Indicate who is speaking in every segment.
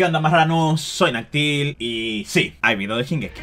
Speaker 1: ¿Qué onda marranos? Soy Nactil y sí, hay video de Shingeki.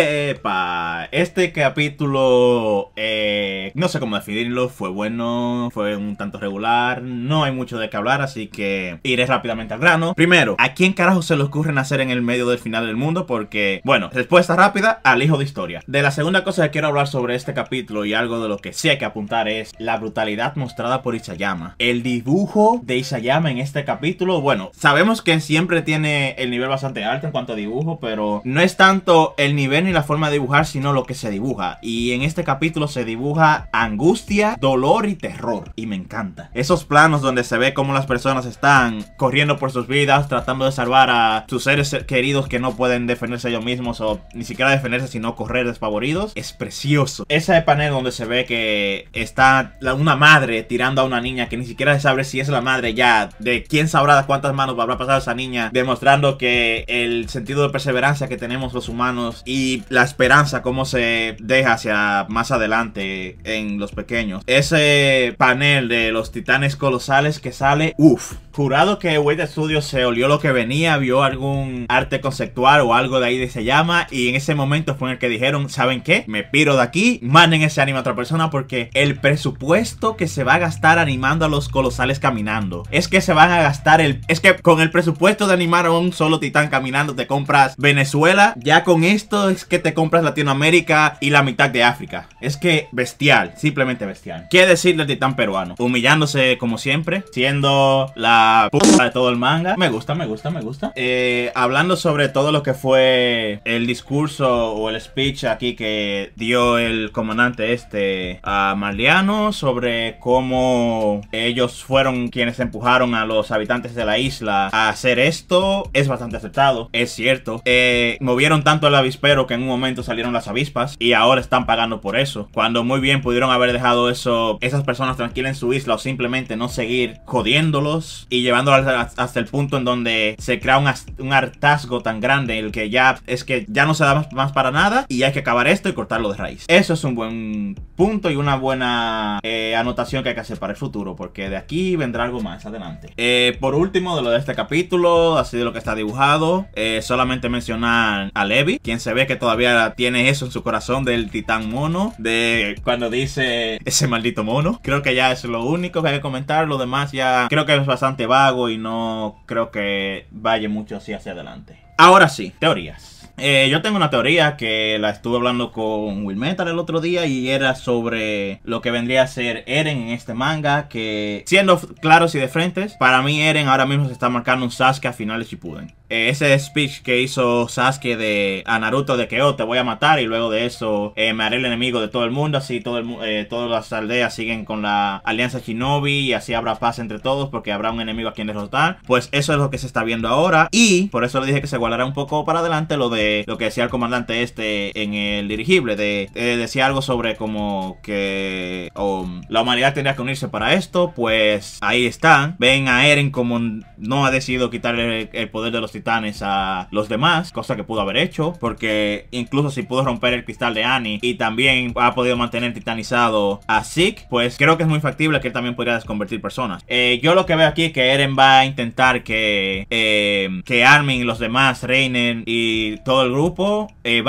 Speaker 1: Epa, este capítulo, eh, no sé cómo definirlo, fue bueno, fue un tanto regular, no hay mucho de qué hablar, así que iré rápidamente al grano. Primero, ¿a quién carajo se le ocurre nacer en el medio del final del mundo? Porque, bueno, respuesta rápida, al hijo de historia. De la segunda cosa que quiero hablar sobre este capítulo y algo de lo que sí hay que apuntar es la brutalidad mostrada por Isayama. El dibujo de Isayama en este capítulo, bueno, sabemos que siempre tiene el nivel bastante alto en cuanto a dibujo, pero no es tanto el nivel ni la forma de dibujar, sino lo que se dibuja. Y en este capítulo se dibuja angustia, dolor y terror. Y me encanta. Esos planos donde se ve cómo las personas están corriendo por sus vidas, tratando de salvar a sus seres queridos que no pueden defenderse ellos mismos o ni siquiera defenderse, sino correr despavoridos. Es precioso. Ese panel donde se ve que está una madre tirando a una niña que ni siquiera se sabe si es la madre ya, de quién sabrá cuántas manos habrá pasado esa niña, demostrando que el sentido de perseverancia que tenemos los humanos y la esperanza, cómo se deja hacia más adelante en los pequeños. Ese panel de los titanes colosales que sale, uff, Jurado que Wade Studios se olió lo que venía, vio algún arte conceptual o algo de ahí de se llama y en ese momento fue en el que dijeron, ¿saben qué? Me piro de aquí, manden ese anime a otra persona porque el presupuesto que se va a gastar animando a los colosales caminando, es que se van a gastar el... Es que con el presupuesto de animar a un solo titán caminando te compras Venezuela, ya con esto es que te compras Latinoamérica y la mitad de África. Es que bestial, simplemente bestial. ¿Qué decir del titán peruano? Humillándose como siempre, siendo la de todo el manga. Me gusta, me gusta, me gusta. Eh, hablando sobre todo lo que fue el discurso o el speech aquí que dio el comandante este a Marliano sobre cómo ellos fueron quienes empujaron a los habitantes de la isla a hacer esto, es bastante aceptado, es cierto. Eh, movieron tanto el avispero que en un momento salieron las avispas y ahora están pagando por eso. Cuando muy bien pudieron haber dejado eso, esas personas tranquilas en su isla o simplemente no seguir jodiéndolos y llevándolo hasta, el punto en donde se crea un, hartazgo tan grande en el que ya es que ya no se da más, para nada y hay que acabar esto y cortarlo de raíz. Eso es un buen punto y una buena eh, anotación que hay que hacer para el futuro porque de aquí vendrá algo más adelante. Eh, por último, de lo de este capítulo, así de lo que está dibujado, eh, solamente mencionar a Levi, quien se ve que todavía tiene eso en su corazón del titán mono, de cuando dice ese maldito mono. Creo que ya es lo único que hay que comentar, lo demás ya creo que es bastante vago y no creo que vaya mucho así hacia adelante. Ahora sí, teorías. Eh, yo tengo una teoría que la estuve hablando con Will Metal el otro día y era sobre lo que vendría a ser Eren en este manga. Que siendo claros y de frente, para mí Eren ahora mismo se está marcando un Sasuke a finales puden eh, ese speech que hizo Sasuke de, a Naruto de que, oh, te voy a matar y luego de eso eh, me haré el enemigo de todo el mundo, así todo eh, todas las aldeas siguen con la alianza Shinobi y así habrá paz entre todos porque habrá un enemigo a quien derrotar. Pues eso es lo que se está viendo ahora y por eso le dije que se guardará un poco para adelante lo de lo que decía el comandante este en el dirigible, de, decía algo sobre como que oh, la humanidad tendría que unirse para esto, pues ahí está, Ven a Eren como no ha decidido quitarle el poder de los titanes a los demás, cosa que pudo haber hecho, porque incluso si pudo romper el cristal de Annie y también ha podido mantener titanizado a Zeke, pues creo que es muy factible que él también podría desconvertir personas. Eh, yo lo que veo aquí es que Eren va a intentar que, em, que Armin y los demás reinen y todo el grupo eh,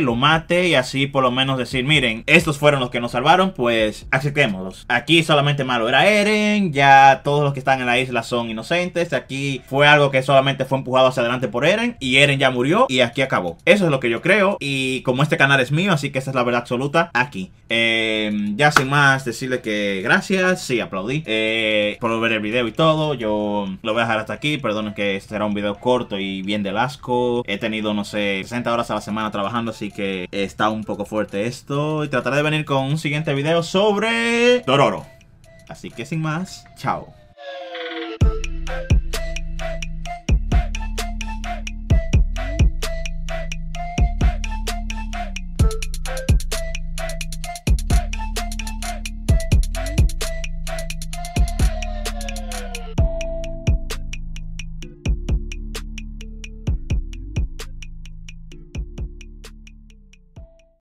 Speaker 1: lo mate y así por lo menos decir, miren, estos fueron los que nos salvaron, pues aceptémoslos. Aquí solamente malo era Eren, ya todos los que están en la isla son inocentes, aquí fue algo que solamente fue empujado a adelante por Eren y Eren ya murió y aquí acabó. Eso es lo que yo creo y como este canal es mío, así que esa es la verdad absoluta aquí. Em, ya sin más decirle que gracias, sí aplaudí eh, por ver el video y todo. Yo lo voy a dejar hasta aquí, perdonen que este será un video corto y bien del asco. He tenido, no sé, 60 horas a la semana trabajando, así que está un poco fuerte esto. Y trataré de venir con un siguiente video sobre Dororo. Así que sin más, chao.